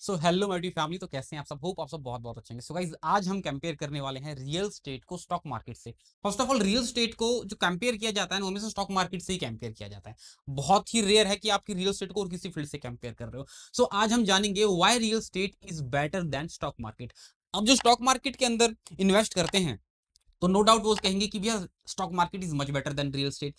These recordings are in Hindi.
सो हेलो मेरी फैमिली तो कैसे हैं आप सब होप आप सब बहुत बहुत अच्छे हैं सो गाइज आज हम कंपेयर करने वाले हैं रियल स्टेट को स्टॉक मार्केट से first of all real estate को जो कंपेयर किया जाता है ना हमेशा स्टॉक मार्केट से ही कंपेयर किया जाता है बहुत ही रेयर है कि आपकी रियल स्टेट को और किसी फील्ड से कंपेयर कर रहे हो सो so, आज हम जानेंगे why real estate is better than stock market अब जो स्टॉक मार्केट के अंदर इन्वेस्ट करते हैं तो नो no डाउट वो कहेंगे कि भैया stock market is much better than real estate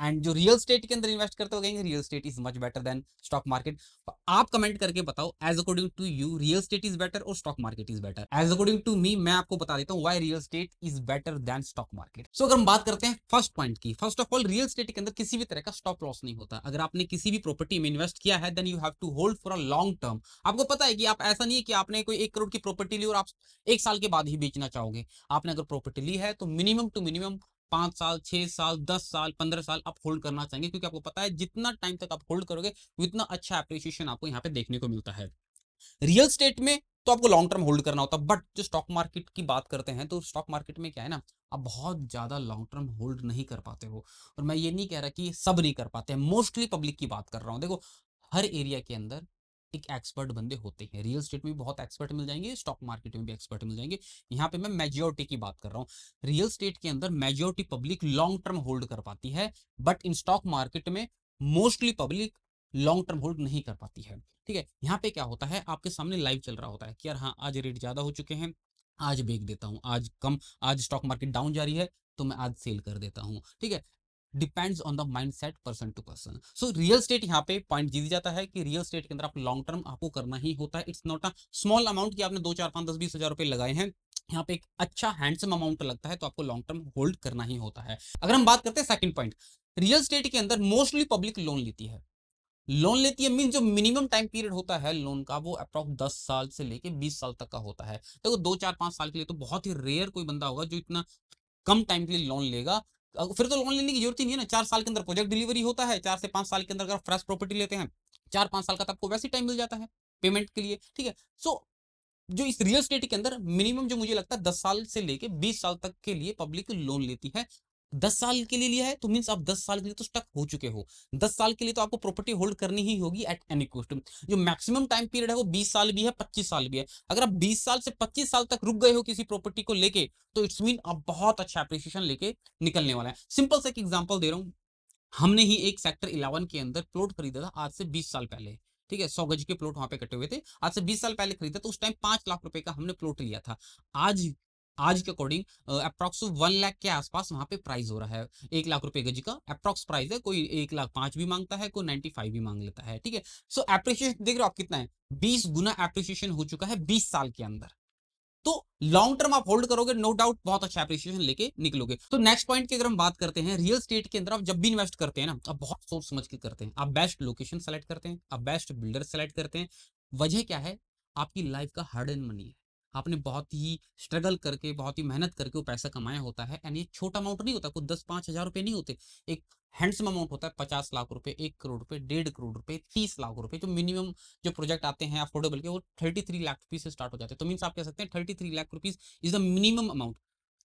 and जो रियल स्टेट के अंदर इन्वेस्ट करते हो कहेंगे real estate is much better than stock market आप कमेंट करके बताओ as according to you real estate is better और stock market is better as according to me मैं आपको बता देता हूँ why real estate is better than stock market so अगर हम बात करते हैं फर्स्ट पॉइंट की first of all real estate के अंदर किसी भी तरह का स्टॉप लॉस नहीं होता अगर आपने किसी भी प्रॉपर्टी में इन्वेस्ट किया है then you have to hold for a long term आपको पता है कि आप ऐसा नहीं है कि आपने कोई एक करोड़ की प्रॉपर्टी ली और आप एक साल के बाद ही बेचना चाहोगे आपने अगर प्रॉपर्टी ली है तो मिनिमम टू मिनिमम पांच साल छह साल दस साल पंद्रह साल आप होल्ड करना चाहेंगे क्योंकि आपको पता है जितना टाइम तक आप होल्ड करोगे उतना अच्छा अप्रिसिएशन आपको यहाँ पे देखने को मिलता है रियल स्टेट में तो आपको लॉन्ग टर्म होल्ड करना होता है बट जो स्टॉक मार्केट की बात करते हैं तो स्टॉक मार्केट में क्या है ना आप बहुत ज़्यादा लॉन्ग टर्म होल्ड नहीं कर पाते हो और मैं ये नहीं कह रहा कि सब नहीं कर पाते मोस्टली पब्लिक की बात कर रहा हूँ देखो हर एरिया के अंदर एक एक्सपर्ट बंदे होते हैं रियल स्टेट में भी बहुत एक्सपर्ट मिल जाएंगे स्टॉक मार्केट में भी एक्सपर्ट मिल जाएंगे यहाँ पे मैं मेजोरिटी की बात कर रहा हूँ रियल स्टेट के अंदर majority public long term hold कर पाती है बट इन स्टॉक मार्केट में mostly public long term hold नहीं कर पाती है ठीक है यहाँ पे क्या होता है आपके सामने लाइव चल रहा होता है कि यार हाँ आज रेट ज्यादा हो चुके हैं आज बेच देता हूँ आज कम आज स्टॉक मार्केट डाउन जा रही है तो मैं आज सेल कर देता हूँ ठीक है depends on the mind set person to person so real estate यहाँ पे पॉइंट जीत जाता है कि रियल स्टेट के अंदर आप लॉन्ग टर्म आपको करना ही होता है it's not a small amount की आपने दो चार पांच दस बीस हजार रुपए लगाए हैं यहाँ पे एक अच्छा हैंडसम अमाउंट लगता है तो आपको लॉन्ग टर्म होल्ड करना ही होता है अगर हम बात करते हैं सेकंड पॉइंट रियल स्टेट के अंदर मोस्टली पब्लिक लोन लेती है लोन लेती है मीन जो मिनिमम टाइम पीरियड होता है लोन का वो अप्रॉक्स दस साल से लेके बीस साल तक का होता है देखो तो दो चार पांच साल के लिए तो बहुत ही रेयर कोई बंदा होगा जो इतना कम टाइम के लिए लोन लेगा फिर तो लोन लेने की जरूरत ही नहीं है ना चार साल के अंदर प्रोजेक्ट डिलीवरी होता है चार से पांच साल के अंदर अगर फ्रेश प्रॉपर्टी लेते हैं चार पांच साल का तो आपको वैसे टाइम मिल जाता है पेमेंट के लिए ठीक है सो so, जो इस रियल स्टेट के अंदर मिनिमम जो मुझे लगता है दस साल से लेके बीस साल तक के लिए पब्लिक लोन लेती है दस साल के लिए लिया है तो मीन्स आप दस साल के लिए तो स्टक हो चुके हो दस साल के लिए तो आपको प्रॉपर्टी होल्ड करनी ही होगी एट एनी कॉस्ट जो मैक्सिमम टाइम पीरियड है वो बीस साल भी है पच्चीस साल भी है अगर आप बीस साल से पच्चीस साल तक रुक गए हो किसी प्रॉपर्टी को लेके तो इट्स मीन आप बहुत अच्छा अप्रिसिएशन लेके निकलने वाला है सिंपल से एक एग्जाम्पल दे रहा हूँ हमने ही एक सेक्टर इलेवन के अंदर प्लॉट खरीदा था आज से बीस साल पहले ठीक है सौ गज के प्लॉट वहां पे कटे हुए थे आज से बीस साल पहले खरीदा तो उस टाइम पांच लाख रुपए का हमने प्लॉट लिया था आज आज के अकॉर्डिंग अप्रोक्स वन लाख के आसपास वहां पे प्राइस हो रहा है एक लाख रुपए गज का अप्रोक्स प्राइस है कोई एक लाख पांच भी मांगता है कोई नाइनटी फाइव भी मांग लेता है ठीक है सो एप्रिशिएशन देख रहे हो आप कितना है बीस गुना एप्रिशिएशन हो चुका है बीस साल के अंदर तो लॉन्ग टर्म आप होल्ड करोगे नो डाउट बहुत अच्छा एप्रिसिएशन लेके निकलोगे तो नेक्स्ट पॉइंट की अगर हम बात करते हैं रियल स्टेट के अंदर आप जब भी इन्वेस्ट करते हैं ना आप बहुत सोच समझ के करते हैं आप बेस्ट लोकेशन सेलेक्ट करते हैं आप बेस्ट बिल्डर सेलेक्ट करते हैं वजह क्या है आपकी लाइफ का हार्ड एंड मनी है आपने बहुत ही स्ट्रगल करके बहुत ही मेहनत करके वो पैसा कमाया होता है एंड ये छोटा अमाउंट नहीं होता कुछ दस पाँच हज़ार रुपये नहीं होते एक हैंडसम अमाउंट होता है पचास लाख रुपए एक करोड़ रुपए डेढ़ करोड़ रुपए तीस लाख रुपए जो मिनिमम जो प्रोजेक्ट आते हैं अफोर्डेबल के वो थर्टी थ्री लाख रुपीज से स्टार्ट हो जाते हैं तो मीन्स आप कह सकते हैं thirty three lakh rupees is the minimum amount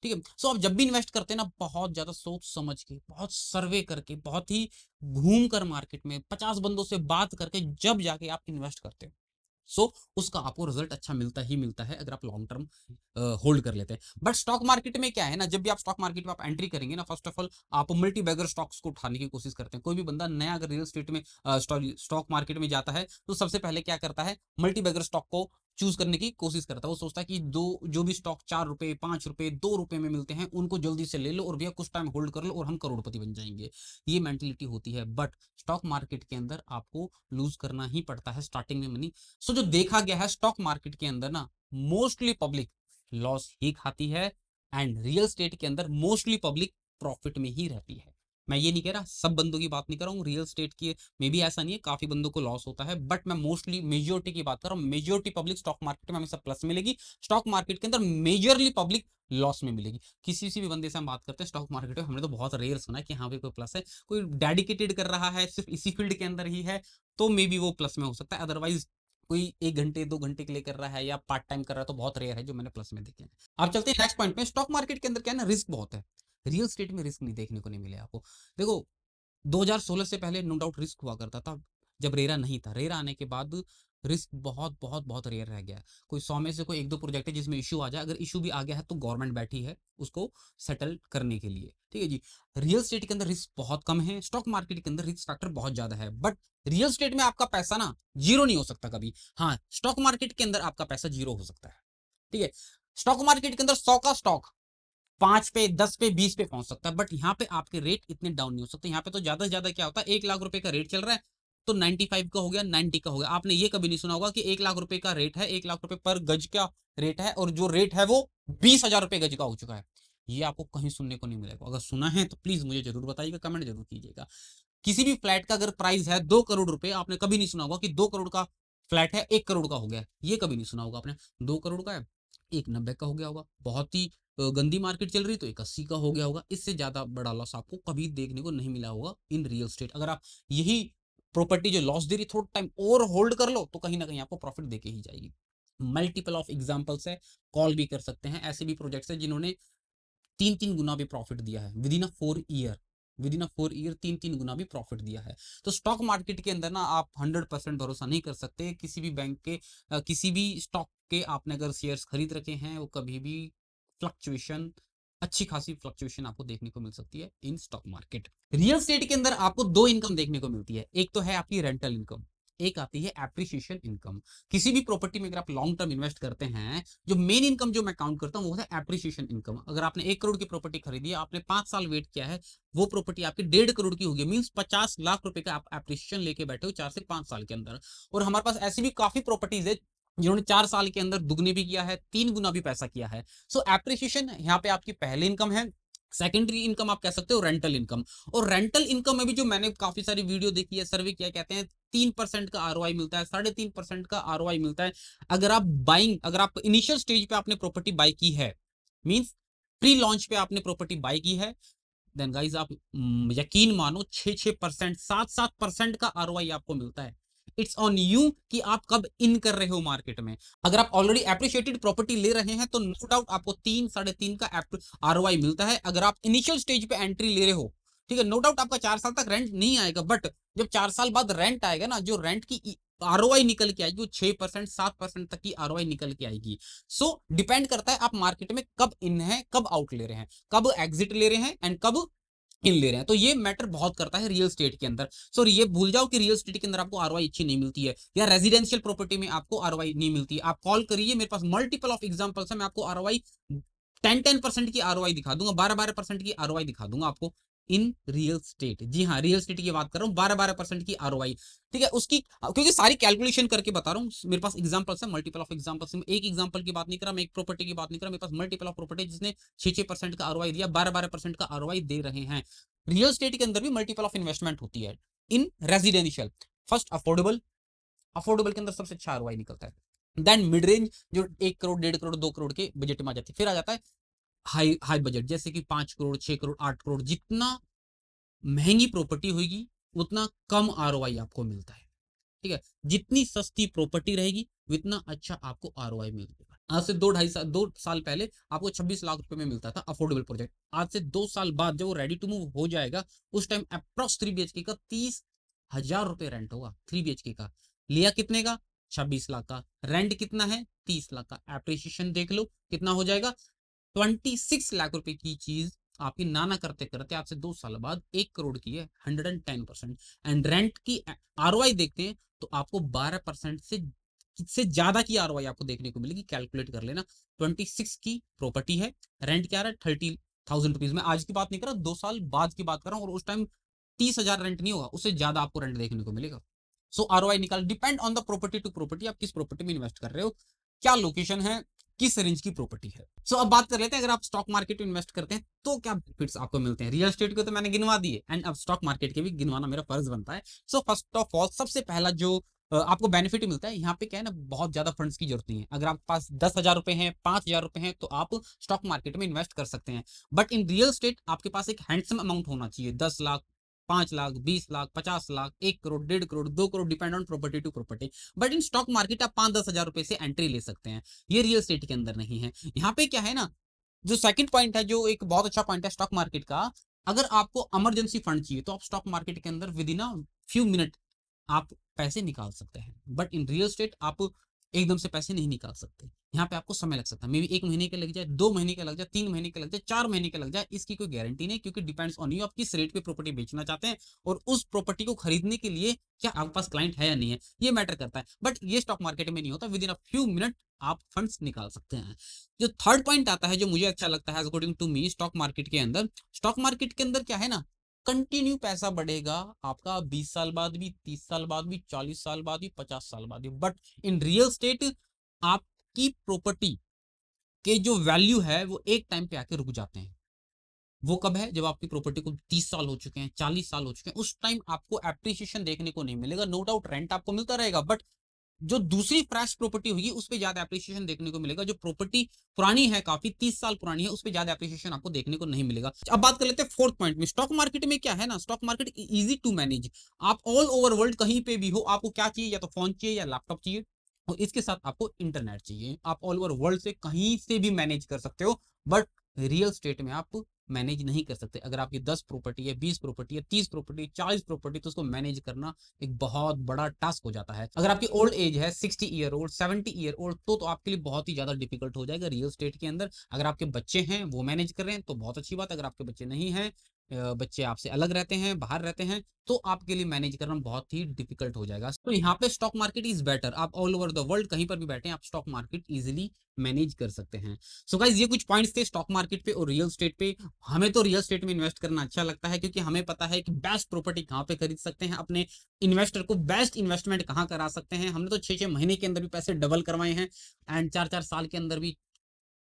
ठीक है सो आप जब भी इन्वेस्ट करते हैं ना बहुत ज्यादा सोच समझ के बहुत सर्वे करके बहुत ही घूम कर मार्केट में पचास बंदों से बात करके जब जाके आप इन्वेस्ट करते हो सो so, उसका आपको रिजल्ट अच्छा मिलता ही मिलता है अगर आप लॉन्ग टर्म होल्ड कर लेते हैं बट स्टॉक मार्केट में क्या है ना जब भी आप स्टॉक मार्केट में आप एंट्री करेंगे ना फर्स्ट ऑफ ऑल आप मल्टी बैगर स्टॉक्स को उठाने की कोशिश करते हैं कोई भी बंदा नया अगर रियल स्टेट में स्टॉक मार्केट में जाता है तो सबसे पहले क्या करता है मल्टी बैगर स्टॉक को चूज करने की कोशिश करता है वो सोचता है कि दो जो भी स्टॉक चार रुपए पांच रुपए दो रुपए में मिलते हैं उनको जल्दी से ले लो और भैया कुछ टाइम होल्ड कर लो और हम करोड़पति बन जाएंगे ये मेंटेलिटी होती है बट स्टॉक मार्केट के अंदर आपको लूज करना ही पड़ता है स्टार्टिंग में मनी सो जो देखा गया है स्टॉक मार्केट के अंदर ना मोस्टली पब्लिक लॉस ही खाती है एंड रियल स्टेट के अंदर मोस्टली पब्लिक प्रॉफिट में ही रहती है मैं ये नहीं कह रहा सब बंदों की बात नहीं कर रहा हूँ रियल स्टेट की मे भी ऐसा नहीं है काफी बंदों को लॉस होता है बट मैं मोस्टली मेजोरिटी की बात कर रहा हूँ मेजोरिटी पब्लिक स्टॉक मार्केट में हमेशा प्लस मिलेगी स्टॉक मार्केट के अंदर मेजरली पब्लिक लॉस में मिलेगी किसी भी बंदे से हम बात करते हैं स्टॉक मार्केट में हमने तो बहुत रेयर सुना है कि हाँ कोई प्लस है कोई डेडिकेटेड कर रहा है सिर्फ इसी फील्ड के अंदर ही है तो मे बी वो प्लस में हो सकता है अदरवाइज कोई एक घंटे दो घंटे के लिए कर रहा है या पार्ट टाइम कर रहा है तो बहुत रेयर है जो मैंने प्लस में देखे हैं आप चलते हैं नेक्स्ट पॉइंट में स्टॉक मार्केट के अंदर क्या है ना रिस्क बहुत है रियल स्टेट में रिस्क नहीं देखने को नहीं मिले आपको देखो 2016 से पहले नो डाउट रिस्क हुआ करता था जब रेरा नहीं था रेरा आने के बाद रिस्क बहुत बहुत बहुत रेयर रह गया है कोई सौ में से कोई एक दो प्रोजेक्ट है जिसमें इशू आ जाए अगर इशू भी आ गया है तो गवर्नमेंट बैठी है उसको सेटल करने के लिए ठीक है जी रियल स्टेट के अंदर रिस्क बहुत कम है स्टॉक मार्केट के अंदर रिस्क फैक्टर बहुत ज्यादा है बट रियल स्टेट में आपका पैसा ना जीरो नहीं हो सकता कभी हाँ स्टॉक मार्केट के अंदर आपका पैसा जीरो हो सकता है ठीक है स्टॉक मार्केट के अंदर सौ का स्टॉक पांच पे दस पे बीस पे पहुंच सकता है बट यहाँ पे आपके रेट इतने डाउन नहीं हो सकते यहाँ पे तो ज्यादा से ज्यादा क्या होता है एक लाख रुपए का रेट चल रहा है तो फाइव का हो गया नाइन्टी का हो गया आपने ये कभी नहीं सुना होगा कि एक लाख रुपए का रेट है एक लाख रुपए पर गज का रेट है और जो रेट है वो बीस हजार रुपए गज का हो चुका है ये आपको कहीं सुनने को नहीं मिलेगा अगर सुना है तो प्लीज मुझे जरूर बताइएगा कमेंट जरूर कीजिएगा किसी भी फ्लैट का अगर प्राइस है दो करोड़ रुपए आपने कभी नहीं सुना होगा कि दो करोड़ का फ्लैट है एक करोड़ का हो गया ये कभी नहीं सुना होगा आपने दो करोड़ का है एक नब्बे का हो गया होगा बहुत ही तो गंदी मार्केट चल रही तो एक अस्सी का हो गया होगा इससे ज्यादा बड़ा लॉस आपको कभी देखने को नहीं मिला होगा इन रियल स्टेट अगर आप यही प्रॉपर्टी जो लॉस दे रही थोड़ा टाइम और होल्ड कर लो तो कहीं ना कहीं आपको प्रॉफिट देके ही जाएगी मल्टीपल ऑफ एग्जाम्पल्स है कॉल भी कर सकते हैं ऐसे भी प्रोजेक्ट्स हैं जिन्होंने तीन तीन गुना भी प्रॉफिट दिया है within a four year within a four year तीन तीन गुना भी प्रॉफिट दिया है तो स्टॉक मार्केट के अंदर ना आप हंड्रेड परसेंट भरोसा नहीं कर सकते किसी भी बैंक के किसी भी स्टॉक के आपने अगर शेयर्स खरीद रखे हैं वो कभी भी फ्लक्चुएशन अच्छी खासी फ्लक्चुएशन आपको देखने को मिल सकती है in stock market real estate के अंदर आपको दो इनकम देखने को मिलती है एक तो है आपकी रेंटल इनकम एक आती है एप्रिसिएशन इनकम किसी भी प्रॉपर्टी में अगर आप लॉन्ग टर्म इन्वेस्ट करते हैं जो मेन इनकम जो मैं काउंट करता हूँ वो है एप्रिसिएशन इनकम अगर आपने एक करोड़ की प्रॉपर्टी खरीदी आपने पांच साल वेट किया है वो प्रॉपर्टी आपकी डेढ़ करोड़ की होगी मीन्स पचास लाख रुपए का आप एप्रिसिएशन लेके बैठे हो चार से पांच साल के अंदर और हमारे पास ऐसी भी काफी प्रॉपर्टीज है जिन्होंने चार साल के अंदर दुगने भी किया है तीन गुना भी पैसा किया है सो एप्रिसिएशन यहाँ पे आपकी पहली इनकम है सेकेंडरी इनकम आप कह सकते हो रेंटल इनकम और रेंटल इनकम में भी जो मैंने काफी सारी वीडियो देखी है सर्वे किया कहते हैं तीन परसेंट का आर मिलता है साढ़े तीन परसेंट का आर मिलता है अगर आप बाइंग अगर आप इनिशियल स्टेज पे आपने प्रॉपर्टी बाई की है मीन्स प्री लॉन्च पे आपने प्रॉपर्टी बाई की है देन गाइज आप यकीन मानो छः छः परसेंट सात सात परसेंट का आर आपको मिलता है इट्स ऑन यू कि आप कब इन कर रहे हो मार्केट में अगर आप ऑलरेडी एप्रिशिएटेड प्रॉपर्टी ले रहे हैं तो नो डाउट आपको तीन साढ़े तीन का आर मिलता है अगर आप इनिशियल स्टेज पे एंट्री ले रहे हो ठीक है नो डाउट आपका चार साल तक रेंट नहीं आएगा बट जब चार साल बाद रेंट आएगा ना जो रेंट की आर निकल के आएगी वो छह परसेंट सात परसेंट तक की आर निकल के आएगी सो so, डिपेंड करता है आप मार्केट में कब इन है कब आउट ले रहे हैं कब एग्जिट ले रहे हैं एंड कब किन ले रहे हैं तो ये मैटर बहुत करता है रियल स्टेट के अंदर सो ये भूल जाओ कि रियल स्टेट के अंदर आपको आरवाई अच्छी नहीं मिलती है या रेजिडेंशियल प्रॉपर्टी में आपको आरवाई नहीं मिलती आप कॉल करिए मेरे पास मल्टीपल ऑफ एग्जाम्पल्स है मैं आपको आरवाई टेन टेन परसेंट की आरवाई दिखा दूंगा बारह बारह परसेंट की आरवाई दिखा दूंगा आपको इन रियल स्टेट जी हाँ रियल स्टेट की बात कर रहा हूँ बारह बारह परसेंट की आर ठीक है उसकी क्योंकि सारी कैलकुलेशन करके बता रहा हूँ मेरे पास एग्जाम्पल्स है मल्टीपल ऑफ एग्जाम्पल्स एक एग्जाम्पल की बात नहीं कर रहा मैं एक प्रॉपर्टी की बात नहीं कर रहा मेरे पास मल्टीपल ऑफ प्रॉपर्टी जिसने छह छह परसेंट का आर दिया बारह बारह परसेंट का आर दे रहे हैं रियल स्टेट के अंदर भी मल्टीपल ऑफ इन्वेस्टमेंट होती है in residential first affordable affordable के अंदर सबसे अच्छा आर निकलता है देन मिड रेंज जो एक करोड़ डेढ़ करोड़ दो करोड़ के बजट में आ जाती है फिर आ जाता है हाई हाई बजट जैसे कि पांच करोड़ छह करोड़ आठ करोड़ जितना महंगी प्रॉपर्टी होगी उतना कम आर आपको मिलता है ठीक है जितनी सस्ती प्रॉपर्टी रहेगी उतना अच्छा आपको आर मिल आज से दो ढाई साल दो साल पहले आपको 26 लाख रुपए में मिलता था अफोर्डेबल प्रोजेक्ट आज से दो साल बाद जब वो रेडी टू मूव हो जाएगा उस टाइम अप्रॉक्स थ्री बी का तीस हजार रुपए रेंट होगा थ्री बी का लिया कितने का छब्बीस लाख का रेंट कितना है तीस लाख का एप्रिसिएशन देख लो कितना हो जाएगा ट्वेंटी सिक्स लाख रुपए की चीज आपकी नाना करते करते आपसे दो साल बाद एक करोड़ की है hundred and ten percent and rent की आरओआई देखते हैं तो आपको बारह परसेंट से से ज्यादा की आर आपको देखने को मिलेगी कैलकुलेट कर लेना ट्वेंटी सिक्स की प्रॉपर्टी है रेंट क्या रहा है थर्टी थाउजेंड रुपीज में आज की बात नहीं कर रहा दो साल बाद की बात कर रहा हूँ और उस टाइम तीस हजार रेंट नहीं होगा उससे ज्यादा आपको रेंट देखने को मिलेगा सो आर निकाल depend on the property to property आप किस प्रॉपर्टी में इन्वेस्ट कर रहे हो क्या लोकेशन है किस रेंज की प्रॉपर्टी है सो so, अब बात कर लेते हैं अगर आप स्टॉक मार्केट में इन्वेस्ट करते हैं तो क्या बेनिफिट्स आपको मिलते हैं रियल स्टेट को तो मैंने गिनवा दिए एंड अब स्टॉक मार्केट के भी गिनवाना मेरा फर्ज बनता है सो फर्स्ट ऑफ ऑल सबसे पहला जो आपको बेनिफिट मिलता है यहाँ पे क्या है ना बहुत ज्यादा फंड्स की जरूरत नहीं है अगर आपके पास दस हजार रुपए हैं पांच हजार रुपए हैं तो आप स्टॉक मार्केट में इन्वेस्ट कर सकते हैं बट इन रियल स्टेट आपके पास एक हैंडसम अमाउंट होना चाहिए दस लाख पांच लाख बीस लाख पचास लाख एक करोड़ डेढ़ करोड़ दो crore depend on property to property but in stock market आप पांच दस हजार रुपए से एंट्री ले सकते हैं ये रियल स्टेट के अंदर नहीं है यहाँ पे क्या है ना जो सेकंड पॉइंट है जो एक बहुत अच्छा पॉइंट है स्टॉक मार्केट का अगर आपको इमरजेंसी फंड चाहिए तो आप स्टॉक मार्केट के अंदर within a few minute आप पैसे निकाल सकते हैं बट इन रियल स्टेट आप एकदम से पैसे नहीं निकाल सकते यहाँ पे आपको समय लग सकता है मे भी एक महीने के लग जाए दो महीने का लग जाए तीन महीने का लग जाए चार महीने का लग जाए इसकी कोई गारंटी नहीं क्योंकि डिपेंड्स ऑन यू आप किस रेट पे प्रॉपर्टी बेचना चाहते हैं और उस प्रॉपर्टी को खरीदने के लिए क्या आपके पास क्लाइंट है या नहीं है ये मैटर करता है बट ये स्टॉक मार्केट में नहीं होता within a few minute आप फंड्स निकाल सकते हैं जो थर्ड पॉइंट आता है जो मुझे अच्छा लगता है according to me stock market के अंदर स्टॉक मार्केट के अंदर क्या है ना कंटिन्यू पैसा बढ़ेगा आपका 20 साल बाद भी 30 साल बाद भी 40 साल बाद भी 50 साल बाद भी बट इन रियल स्टेट आपकी प्रॉपर्टी के जो वैल्यू है वो एक टाइम पे आके रुक जाते हैं वो कब है जब आपकी प्रॉपर्टी को 30 साल हो चुके हैं 40 साल हो चुके हैं उस टाइम आपको एप्रिसिएशन देखने को नहीं मिलेगा नो डाउट रेंट आपको मिलता रहेगा बट जो दूसरी फ्रेश प्रॉपर्टी होगी उस पर ज्यादा एप्रिसिएशन देखने को मिलेगा जो प्रॉपर्टी पुरानी है काफी तीस साल पुरानी है उस पर ज्यादा एप्रिसिएशन आपको देखने को नहीं मिलेगा अब बात कर लेते हैं फोर्थ पॉइंट में स्टॉक मार्केट में क्या है ना stock market easy to manage आप ऑल ओवर वर्ल्ड कहीं पे भी हो आपको क्या चाहिए या तो फोन चाहिए या लैपटॉप चाहिए और इसके साथ आपको इंटरनेट चाहिए आप ऑल ओवर वर्ल्ड से कहीं से भी मैनेज कर सकते हो बट रियल स्टेट में आप मैनेज नहीं कर सकते अगर आपकी दस प्रॉपर्टी है बीस प्रॉपर्टी है तीस प्रॉपर्टी चालीस प्रॉपर्टी तो उसको मैनेज करना एक बहुत बड़ा टास्क हो जाता है अगर आपकी ओल्ड एज है sixty year old seventy year old तो, तो आपके लिए बहुत ही ज्यादा डिफिकल्ट हो जाएगा रियल स्टेट के अंदर अगर आपके बच्चे हैं वो मैनेज कर रहे हैं तो बहुत अच्छी बात अगर आपके बच्चे नहीं है बच्चे आपसे अलग रहते हैं बाहर रहते हैं तो आपके लिए मैनेज करना बहुत ही डिफिकल्ट हो जाएगा तो यहाँ पे स्टॉक मार्केट इज बेटर आप ऑल ओवर द वर्ल्ड कहीं पर भी बैठे आप स्टॉक मार्केट इजिली मैनेज कर सकते हैं सो so गाइज ये कुछ पॉइंट्स थे स्टॉक मार्केट पे और रियल स्टेट पे हमें तो रियल स्टेट में इन्वेस्ट करना अच्छा लगता है क्योंकि हमें पता है कि बेस्ट प्रॉपर्टी कहाँ पे खरीद सकते हैं अपने इन्वेस्टर को बेस्ट इन्वेस्टमेंट कहाँ करा सकते हैं हमने तो छह छह महीने के अंदर भी पैसे डबल करवाए हैं एंड चार चार साल के अंदर भी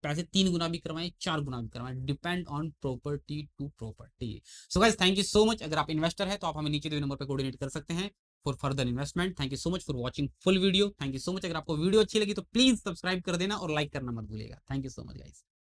पैसे तीन गुना भी करवाए चार गुना भी करवाए depend on property to property so guys thank you so much अगर आप इन्वेस्टर है तो आप हमें नीचे दिए नंबर पर कोर्डिनेट कर सकते हैं for further investment thank you so much for watching full video thank you so much अगर आपको वीडियो अच्छी लगी तो प्लीज सब्सक्राइब कर देना और लाइक करना मत भूलेगा thank you so much guys